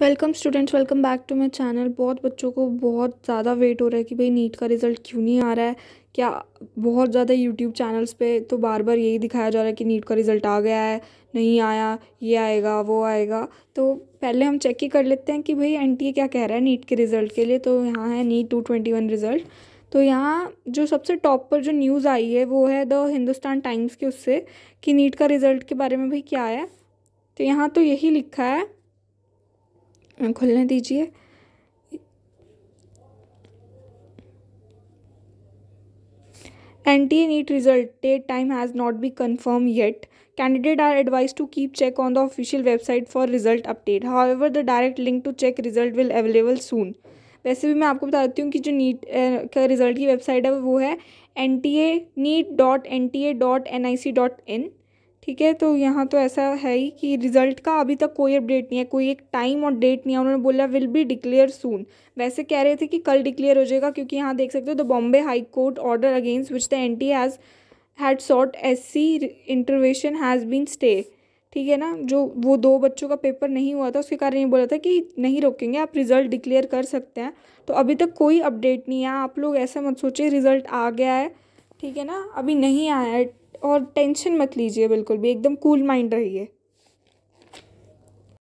welcome students welcome back to my channel बहुत बच्चों को बहुत ज़्यादा वेट हो रहा है कि भाई नीट का रिज़ल्ट क्यों नहीं आ रहा है क्या बहुत ज़्यादा यूट्यूब चैनल्स पे तो बार बार यही दिखाया जा रहा है कि नीट का रिज़ल्ट आ गया है नहीं आया ये आएगा वो आएगा तो पहले हम चेक ही कर लेते हैं कि भाई एन क्या कह रहा है नीट के रिज़ल्ट के लिए तो यहाँ है नीट टू रिज़ल्ट तो यहाँ जो सबसे टॉप पर जो न्यूज़ आई है वो है द हिंदुस्तान टाइम्स के उससे कि नीट का रिज़ल्ट के बारे में भाई क्या है तो यहाँ तो यही लिखा है खुलने दीजिए NTA NEET result date time has not be confirm yet candidate are advise to keep check on the official website for result update how ever the direct link to check result will available soon वैसे भी मैं आपको बता देती हूँ कि जो NEET का रिजल्ट की वेबसाइट है वो है N T A NEET dot N T A dot N I C dot in ठीक है तो यहाँ तो ऐसा है ही कि रिज़ल्ट का अभी तक कोई अपडेट नहीं है कोई एक टाइम और डेट नहीं है उन्होंने बोला विल बी डिक्लेयर सून वैसे कह रहे थे कि कल डिक्लेयर हो जाएगा क्योंकि यहाँ देख सकते हो the Bombay High Court order against which the N T has had sought S C intervention has been stay ठीक है ना जो वो दो बच्चों का पेपर नहीं हुआ था उसके कारण ये बोला था कि नहीं रोकेंगे आप रिज़ल्ट डिक्लेयर कर सकते हैं तो अभी तक कोई अपडेट नहीं है आप लोग ऐसा मत सोचिए रिज़ल्ट आ गया है ठीक है ना अभी नहीं आया है और टेंशन मत लीजिए बिल्कुल भी एकदम कूल माइंड रहिए